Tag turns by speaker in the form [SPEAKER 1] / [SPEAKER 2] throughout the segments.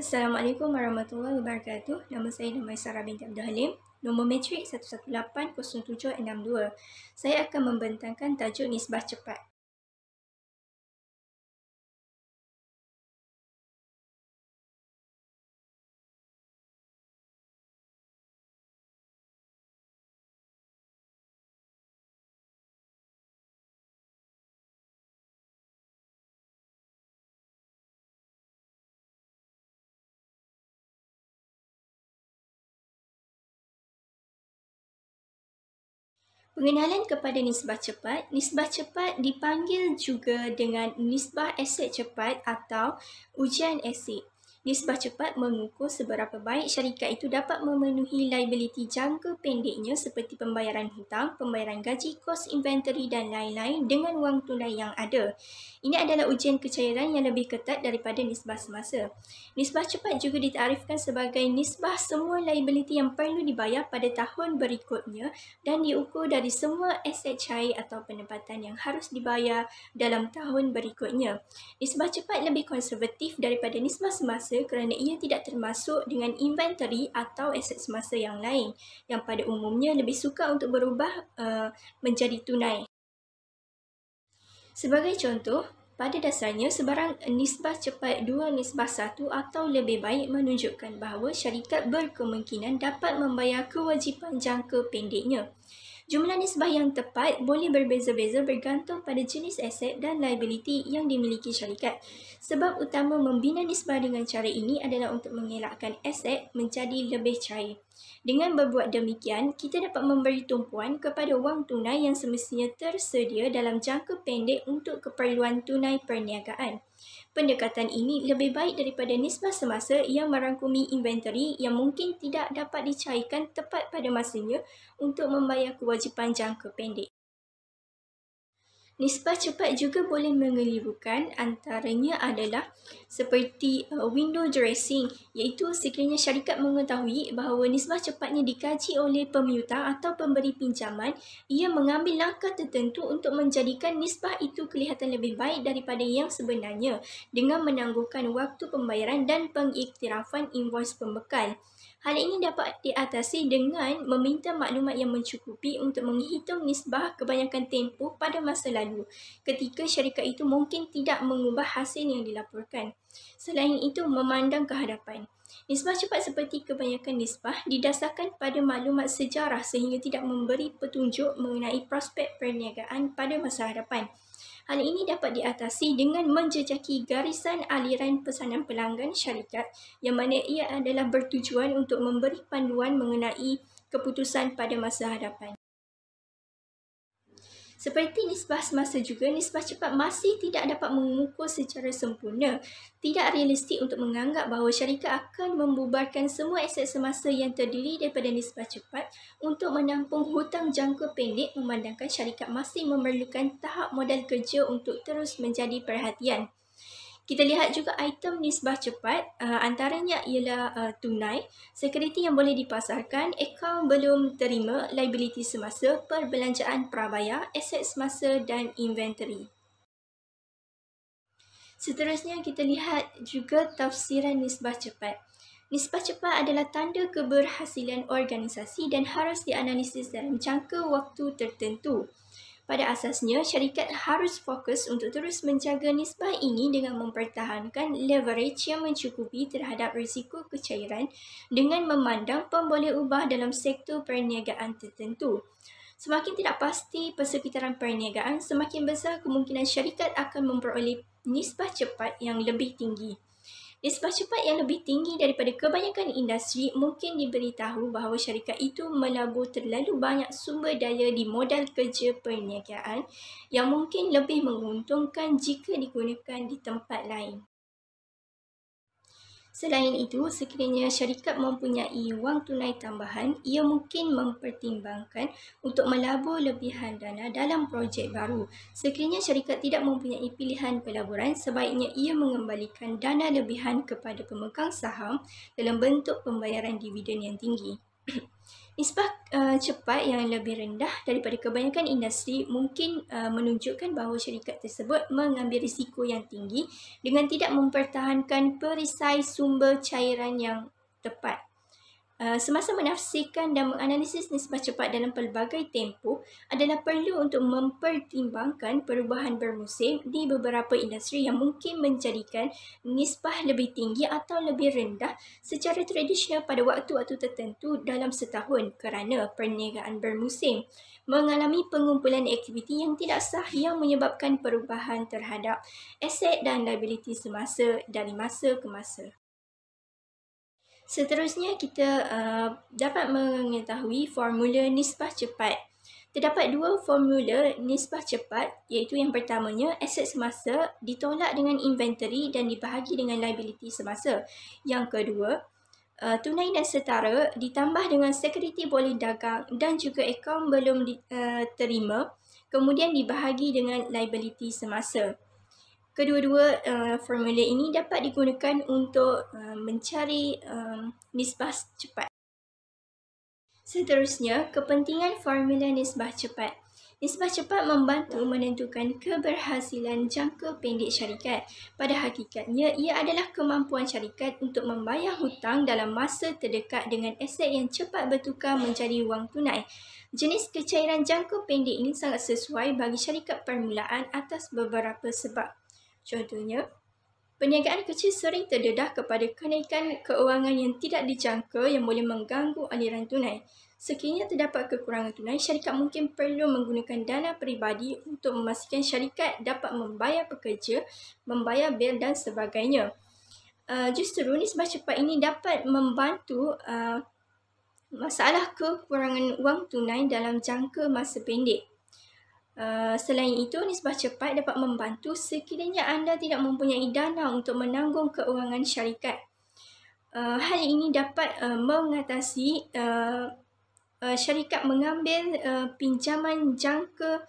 [SPEAKER 1] Assalamualaikum warahmatullahi wabarakatuh. Nama saya Nama Sarah binti Abdul Halim. Nombor matrik 1180762. Saya akan membentangkan tajuk nisbah cepat. Pengenalan kepada nisbah cepat. Nisbah cepat dipanggil juga dengan nisbah asid cepat atau ujian asid. Nisbah cepat mengukur seberapa baik syarikat itu dapat memenuhi liability jangka pendeknya seperti pembayaran hutang, pembayaran gaji, kos inventory dan lain-lain dengan wang tunai yang ada. Ini adalah ujian kecairan yang lebih ketat daripada nisbah semasa. Nisbah cepat juga ditarifkan sebagai nisbah semua liability yang perlu dibayar pada tahun berikutnya dan diukur dari semua aset cair atau penempatan yang harus dibayar dalam tahun berikutnya. Nisbah cepat lebih konservatif daripada nisbah semasa semasa kerana ia tidak termasuk dengan inventory atau aset semasa yang lain yang pada umumnya lebih suka untuk berubah uh, menjadi tunai. Sebagai contoh, pada dasarnya sebarang nisbah cepat 2 nisbah 1 atau lebih baik menunjukkan bahawa syarikat berkemungkinan dapat membayar kewajipan jangka pendeknya. Jumlah nisbah yang tepat boleh berbeza-beza bergantung pada jenis aset dan liability yang dimiliki syarikat. Sebab utama membina nisbah dengan cara ini adalah untuk mengelakkan aset menjadi lebih cair. Dengan berbuat demikian, kita dapat memberi tumpuan kepada wang tunai yang semestinya tersedia dalam jangka pendek untuk keperluan tunai perniagaan. Pendekatan ini lebih baik daripada nisbah semasa yang merangkumi inventory yang mungkin tidak dapat dicairkan tepat pada masanya untuk membayar kewajipan jangka pendek. Nisbah cepat juga boleh mengelirukan antaranya adalah seperti uh, window dressing iaitu sekiranya syarikat mengetahui bahawa nisbah cepatnya dikaji oleh pemiutang atau pemberi pinjaman ia mengambil langkah tertentu untuk menjadikan nisbah itu kelihatan lebih baik daripada yang sebenarnya dengan menangguhkan waktu pembayaran dan pengiktirafan invoice pembekal. Hal ini dapat diatasi dengan meminta maklumat yang mencukupi untuk menghitung nisbah kebanyakan tempoh pada masa lalu ketika syarikat itu mungkin tidak mengubah hasil yang dilaporkan. Selain itu, memandang kehadapan, Nisbah cepat seperti kebanyakan nisbah didasarkan pada maklumat sejarah sehingga tidak memberi petunjuk mengenai prospek perniagaan pada masa hadapan. Hal ini dapat diatasi dengan menjejaki garisan aliran pesanan pelanggan syarikat yang mana ia adalah bertujuan untuk memberi panduan mengenai keputusan pada masa hadapan. Seperti nisbah semasa juga, nisbah cepat masih tidak dapat mengukur secara sempurna. Tidak realistik untuk menganggap bahawa syarikat akan membubarkan semua aset semasa yang terdiri daripada nisbah cepat untuk menampung hutang jangka pendek memandangkan syarikat masih memerlukan tahap modal kerja untuk terus menjadi perhatian. Kita lihat juga item nisbah cepat, uh, antaranya ialah uh, tunai, sekuriti yang boleh dipasarkan, akaun belum terima, liability semasa, perbelanjaan prabaya, aset semasa dan inventory. Seterusnya kita lihat juga tafsiran nisbah cepat. Nisbah cepat adalah tanda keberhasilan organisasi dan harus dianalisis dalam jangka waktu tertentu. Pada asasnya, syarikat harus fokus untuk terus menjaga nisbah ini dengan mempertahankan leverage yang mencukupi terhadap risiko kecairan dengan memandang pemboleh ubah dalam sektor perniagaan tertentu. Semakin tidak pasti persekitaran perniagaan, semakin besar kemungkinan syarikat akan memperoleh nisbah cepat yang lebih tinggi. Disebab cepat yang lebih tinggi daripada kebanyakan industri mungkin diberitahu bahawa syarikat itu melabur terlalu banyak sumber daya di modal kerja perniagaan yang mungkin lebih menguntungkan jika digunakan di tempat lain. Selain itu, sekiranya syarikat mempunyai wang tunai tambahan, ia mungkin mempertimbangkan untuk melabur lebihan dana dalam projek baru. Sekiranya syarikat tidak mempunyai pilihan pelaburan, sebaiknya ia mengembalikan dana lebihan kepada pemegang saham dalam bentuk pembayaran dividen yang tinggi. Nisbah uh, eh, cepat yang lebih rendah daripada kebanyakan industri mungkin uh, menunjukkan bahawa syarikat tersebut mengambil risiko yang tinggi dengan tidak mempertahankan perisai sumber cairan yang tepat. Uh, semasa menafsirkan dan menganalisis nisbah cepat dalam pelbagai tempoh adalah perlu untuk mempertimbangkan perubahan bermusim di beberapa industri yang mungkin menjadikan nisbah lebih tinggi atau lebih rendah secara tradisional pada waktu-waktu tertentu dalam setahun kerana perniagaan bermusim mengalami pengumpulan aktiviti yang tidak sah yang menyebabkan perubahan terhadap aset dan liability semasa dari masa ke masa. Seterusnya, kita uh, dapat mengetahui formula nisbah cepat. Terdapat dua formula nisbah cepat iaitu yang pertamanya aset semasa ditolak dengan inventory dan dibahagi dengan liability semasa. Yang kedua, uh, tunai dan setara ditambah dengan security boleh dagang dan juga akaun belum diterima uh, kemudian dibahagi dengan liability semasa. Kedua-dua uh, formula ini dapat digunakan untuk uh, mencari uh, nisbah cepat. Seterusnya, kepentingan formula nisbah cepat. Nisbah cepat membantu menentukan keberhasilan jangka pendek syarikat. Pada hakikatnya, ia adalah kemampuan syarikat untuk membayar hutang dalam masa terdekat dengan aset yang cepat bertukar menjadi wang tunai. Jenis kecairan jangka pendek ini sangat sesuai bagi syarikat permulaan atas beberapa sebab. Contohnya, perniagaan kecil sering terdedah kepada kenaikan keuangan yang tidak dijangka yang boleh mengganggu aliran tunai. Sekiranya terdapat kekurangan tunai, syarikat mungkin perlu menggunakan dana peribadi untuk memastikan syarikat dapat membayar pekerja, membayar bil dan sebagainya. Uh, justru nisbah cepat ini dapat membantu uh, masalah kekurangan wang tunai dalam jangka masa pendek. Ah, selain itu, nisbah cepat dapat membantu sekiranya anda tidak mempunyai dana untuk menanggung keuangan syarikat. Uh, hal ini dapat uh, mengatasi uh, uh, syarikat mengambil uh, pinjaman jangka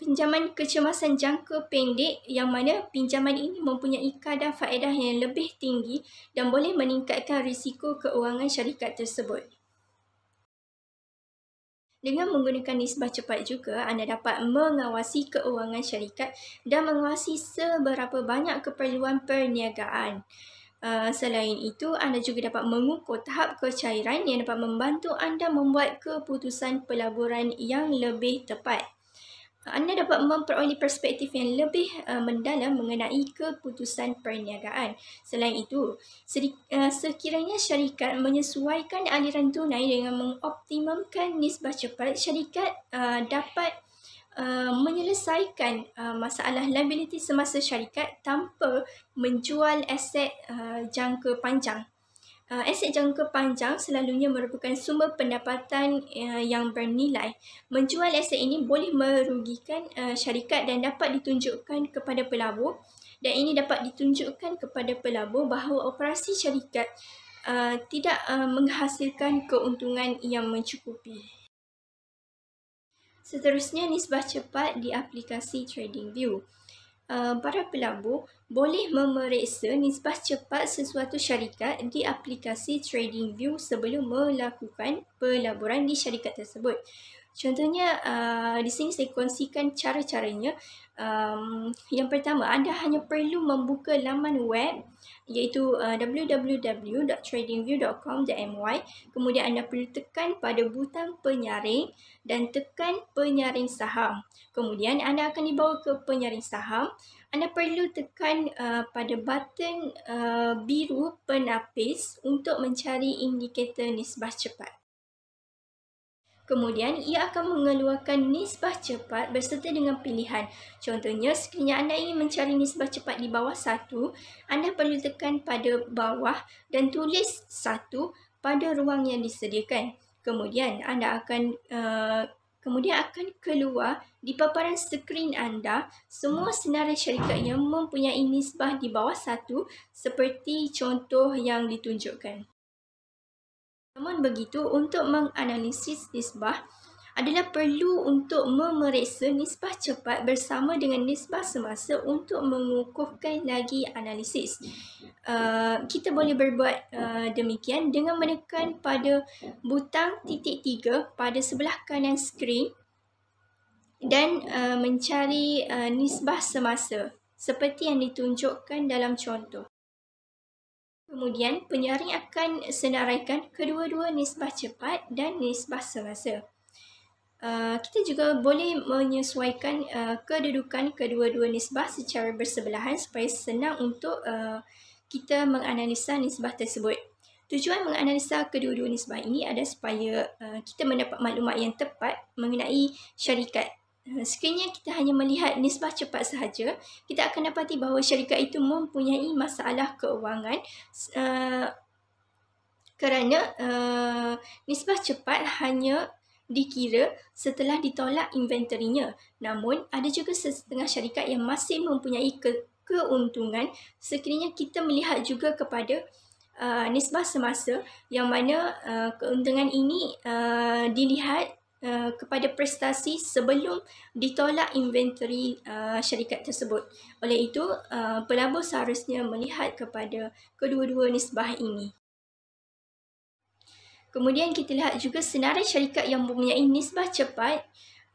[SPEAKER 1] pinjaman kecemasan jangka pendek yang mana pinjaman ini mempunyai kadar faedah yang lebih tinggi dan boleh meningkatkan risiko keuangan syarikat tersebut. Dengan menggunakan nisbah cepat juga, anda dapat mengawasi keuangan syarikat dan mengawasi seberapa banyak keperluan perniagaan. Uh, selain itu, anda juga dapat mengukur tahap kecairan yang dapat membantu anda membuat keputusan pelaburan yang lebih tepat anda dapat memperoleh perspektif yang lebih uh, mendalam mengenai keputusan perniagaan. Selain itu, seri, uh, sekiranya syarikat menyesuaikan aliran tunai dengan mengoptimumkan nisbah cepat, syarikat uh, dapat uh, menyelesaikan uh, masalah liability semasa syarikat tanpa menjual aset uh, jangka panjang. Uh, aset jangka panjang selalunya merupakan sumber pendapatan uh, yang bernilai. Menjual aset ini boleh merugikan uh, syarikat dan dapat ditunjukkan kepada pelabur dan ini dapat ditunjukkan kepada pelabur bahawa operasi syarikat uh, tidak uh, menghasilkan keuntungan yang mencukupi. Seterusnya nisbah cepat di aplikasi TradingView. Eh, para pelabur boleh memeriksa nisbah cepat sesuatu syarikat di aplikasi TradingView sebelum melakukan pelaburan di syarikat tersebut. Contohnya uh, di sini saya kongsikan cara-caranya. Um, yang pertama anda hanya perlu membuka laman web iaitu uh, ah, www.tradingview.com.my kemudian anda perlu tekan pada butang penyaring dan tekan penyaring saham. Kemudian anda akan dibawa ke penyaring saham. Anda perlu tekan uh, pada button uh, biru penapis untuk mencari indikator nisbah cepat. Kemudian, ia akan mengeluarkan nisbah cepat berserta dengan pilihan. Contohnya, sekiranya anda ingin mencari nisbah cepat di bawah 1, anda perlu tekan pada bawah dan tulis 1 pada ruang yang disediakan. Kemudian, anda akan uh, kemudian akan keluar di paparan skrin anda semua senarai syarikat yang mempunyai nisbah di bawah 1 seperti contoh yang ditunjukkan. Namun begitu, untuk menganalisis nisbah adalah perlu untuk memeriksa nisbah cepat bersama dengan nisbah semasa untuk mengukuhkan lagi analisis. Uh, kita boleh berbuat uh, demikian dengan menekan pada butang titik tiga pada sebelah kanan skrin dan uh, mencari uh, nisbah semasa seperti yang ditunjukkan dalam contoh. Kemudian, penyaring akan senaraikan kedua-dua nisbah cepat dan nisbah selasa. Uh, ah, kita juga boleh menyesuaikan uh, kedudukan kedua-dua nisbah secara bersebelahan supaya senang untuk uh, kita menganalisa nisbah tersebut. Tujuan menganalisa kedua-dua nisbah ini adalah supaya uh, kita mendapat maklumat yang tepat mengenai syarikat Eh, sekiranya kita hanya melihat nisbah cepat sahaja, kita akan dapati bahawa syarikat itu mempunyai masalah keuangan uh, kerana uh, nisbah cepat hanya dikira setelah ditolak inventory Namun, ada juga setengah syarikat yang masih mempunyai ke- keuntungan sekiranya kita melihat juga kepada uh, nisbah semasa yang mana uh, keuntungan ini uh, dilihat Eh, kepada prestasi sebelum ditolak inventory uh, syarikat tersebut. Oleh itu, uh, pelabur seharusnya melihat kepada kedua-dua nisbah ini. Kemudian kita lihat juga senarai syarikat yang mempunyai nisbah cepat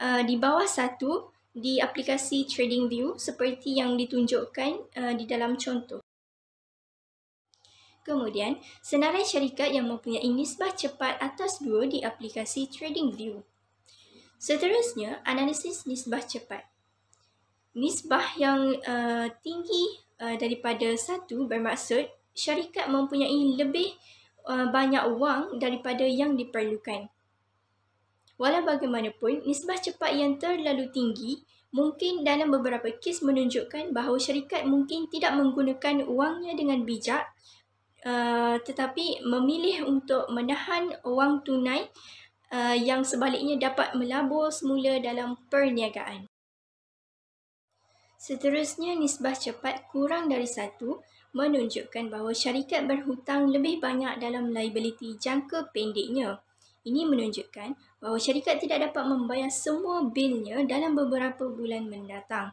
[SPEAKER 1] uh, di bawah satu di aplikasi TradingView seperti yang ditunjukkan uh, di dalam contoh. Kemudian, senarai syarikat yang mempunyai nisbah cepat atas dua di aplikasi TradingView. View. Seterusnya, analisis nisbah cepat. Nisbah yang uh, tinggi uh, daripada satu bermaksud syarikat mempunyai lebih uh, banyak wang daripada yang diperlukan. Walau bagaimanapun, nisbah cepat yang terlalu tinggi mungkin dalam beberapa kes menunjukkan bahawa syarikat mungkin tidak menggunakan wangnya dengan bijak uh, tetapi memilih untuk menahan wang tunai Uh, yang sebaliknya dapat melabur semula dalam perniagaan. Seterusnya, nisbah cepat kurang dari satu menunjukkan bahawa syarikat berhutang lebih banyak dalam liability jangka pendeknya. Ini menunjukkan bahawa syarikat tidak dapat membayar semua bilnya dalam beberapa bulan mendatang.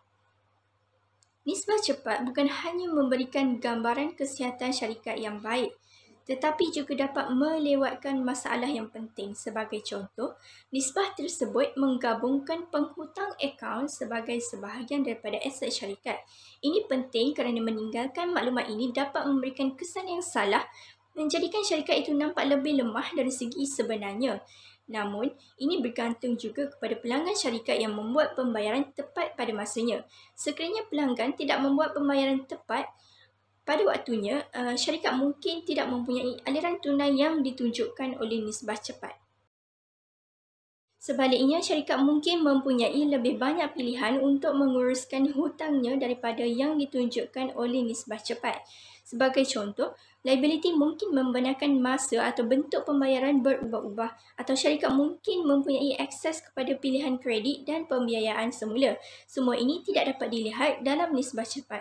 [SPEAKER 1] Nisbah cepat bukan hanya memberikan gambaran kesihatan syarikat yang baik, tetapi juga dapat melewatkan masalah yang penting. Sebagai contoh, nisbah tersebut menggabungkan penghutang akaun sebagai sebahagian daripada aset syarikat. Ini penting kerana meninggalkan maklumat ini dapat memberikan kesan yang salah menjadikan syarikat itu nampak lebih lemah dari segi sebenarnya. Namun, ini bergantung juga kepada pelanggan syarikat yang membuat pembayaran tepat pada masanya. Sekiranya pelanggan tidak membuat pembayaran tepat, pada waktunya eh, syarikat mungkin tidak mempunyai aliran tunai yang ditunjukkan oleh nisbah cepat. Sebaliknya, syarikat mungkin mempunyai lebih banyak pilihan untuk menguruskan hutangnya daripada yang ditunjukkan oleh nisbah cepat. Sebagai contoh, liability mungkin membenarkan masa atau bentuk pembayaran berubah-ubah atau syarikat mungkin mempunyai akses kepada pilihan kredit dan pembiayaan semula. Semua ini tidak dapat dilihat dalam nisbah cepat.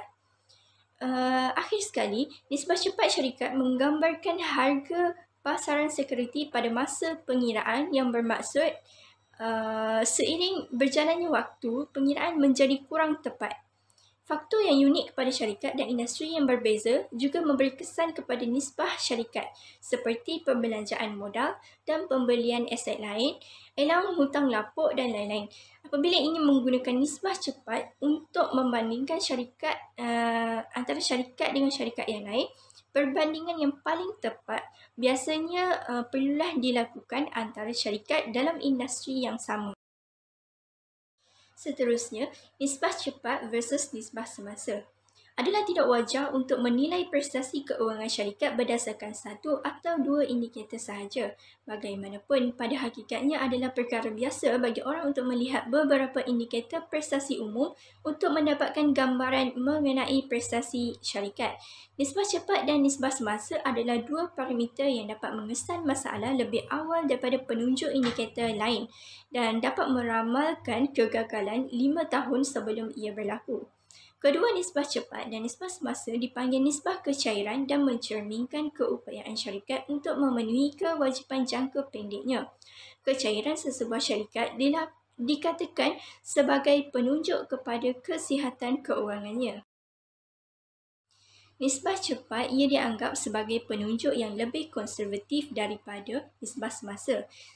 [SPEAKER 1] Uh, akhir sekali, nisbah cepat syarikat menggambarkan harga pasaran sekuriti pada masa pengiraan yang bermaksud uh, seiring berjalannya waktu, pengiraan menjadi kurang tepat. Faktor yang unik kepada syarikat dan industri yang berbeza juga memberi kesan kepada nisbah syarikat seperti pembelanjaan modal dan pembelian aset lain, elang hutang lapuk dan lain-lain. Apabila ingin menggunakan nisbah cepat untuk membandingkan syarikat uh, antara syarikat dengan syarikat yang lain, perbandingan yang paling tepat biasanya uh, perlulah dilakukan antara syarikat dalam industri yang sama. Seterusnya, nisbah cepat versus nisbah semasa adalah tidak wajar untuk menilai prestasi keuangan syarikat berdasarkan satu atau dua indikator sahaja. Bagaimanapun, pada hakikatnya adalah perkara biasa bagi orang untuk melihat beberapa indikator prestasi umum untuk mendapatkan gambaran mengenai prestasi syarikat. Nisbah cepat dan nisbah semasa adalah dua parameter yang dapat mengesan masalah lebih awal daripada penunjuk indikator lain dan dapat meramalkan kegagalan lima tahun sebelum ia berlaku. Kedua nisbah cepat dan nisbah semasa dipanggil nisbah kecairan dan mencerminkan keupayaan syarikat untuk memenuhi kewajipan jangka pendeknya. Kecairan sesebuah syarikat dikatakan sebagai penunjuk kepada kesihatan keuangannya. Nisbah cepat ia dianggap sebagai penunjuk yang lebih konservatif daripada nisbah semasa.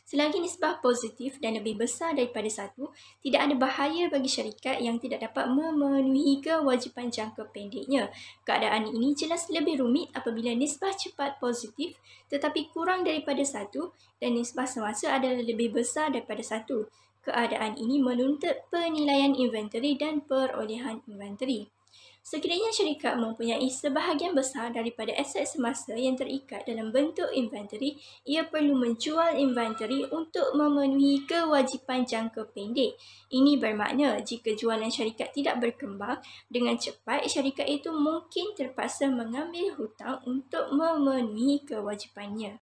[SPEAKER 1] Selagi nisbah positif dan lebih besar daripada satu, tidak ada bahaya bagi syarikat yang tidak dapat memenuhi kewajipan jangka pendeknya. Keadaan ini jelas lebih rumit apabila nisbah cepat positif tetapi kurang daripada satu dan nisbah semasa adalah lebih besar daripada satu. Keadaan ini menuntut penilaian inventory dan perolehan inventory. Sekiranya syarikat mempunyai sebahagian besar daripada aset semasa yang terikat dalam bentuk inventory, ia perlu menjual inventory untuk memenuhi kewajipan jangka pendek. Ini bermakna jika jualan syarikat tidak berkembang dengan cepat, syarikat itu mungkin terpaksa mengambil hutang untuk memenuhi kewajipannya.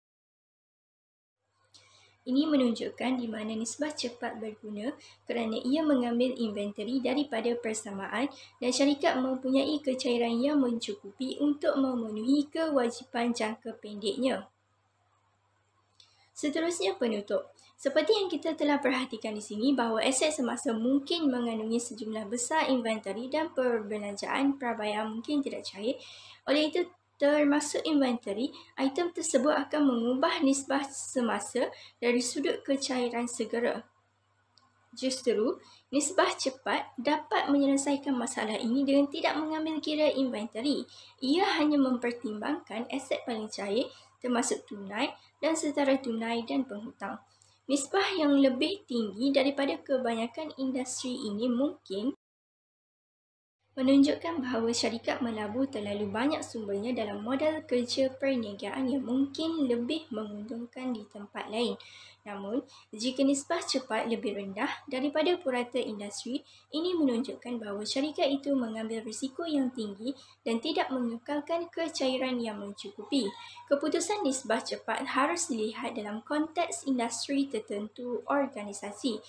[SPEAKER 1] Ini menunjukkan di mana nisbah cepat berguna kerana ia mengambil inventory daripada persamaan dan syarikat mempunyai kecairan yang mencukupi untuk memenuhi kewajipan jangka pendeknya. Seterusnya penutup. Seperti yang kita telah perhatikan di sini bahawa aset semasa mungkin mengandungi sejumlah besar inventory dan perbelanjaan prabayar mungkin tidak cair. Oleh itu, termasuk inventory, item tersebut akan mengubah nisbah semasa dari sudut kecairan segera. Justeru, nisbah cepat dapat menyelesaikan masalah ini dengan tidak mengambil kira inventory. Ia hanya mempertimbangkan aset paling cair termasuk tunai dan setara tunai dan penghutang. Nisbah yang lebih tinggi daripada kebanyakan industri ini mungkin menunjukkan bahawa syarikat melabur terlalu banyak sumbernya dalam modal kerja perniagaan yang mungkin lebih menguntungkan di tempat lain. Namun, jika nisbah cepat lebih rendah daripada purata industri, ini menunjukkan bahawa syarikat itu mengambil risiko yang tinggi dan tidak mengekalkan kecairan yang mencukupi. Keputusan nisbah cepat harus dilihat dalam konteks industri tertentu organisasi.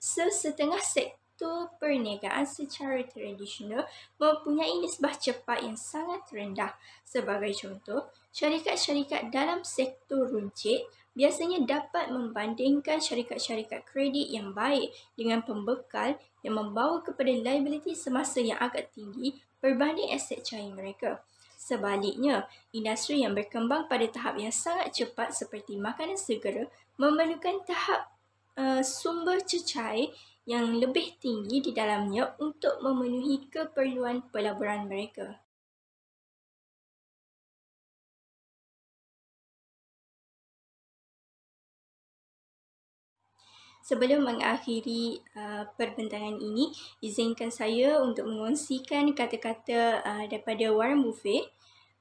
[SPEAKER 1] Sesetengah sektor iaitu perniagaan secara tradisional mempunyai nisbah cepat yang sangat rendah. Sebagai contoh, syarikat-syarikat dalam sektor runcit biasanya dapat membandingkan syarikat-syarikat kredit yang baik dengan pembekal yang membawa kepada liability semasa yang agak tinggi berbanding aset cair mereka. Sebaliknya, industri yang berkembang pada tahap yang sangat cepat seperti makanan segera memerlukan tahap Eh, sumber cecair yang lebih tinggi di dalamnya untuk memenuhi keperluan pelaburan mereka. Sebelum mengakhiri uh, perbentangan ini, izinkan saya untuk mengongsikan kata-kata uh, daripada Warren Buffet.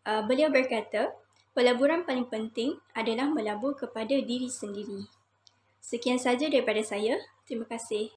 [SPEAKER 1] Uh, beliau berkata, pelaburan paling penting adalah melabur kepada diri sendiri. Sekian saja daripada saya. Terima kasih.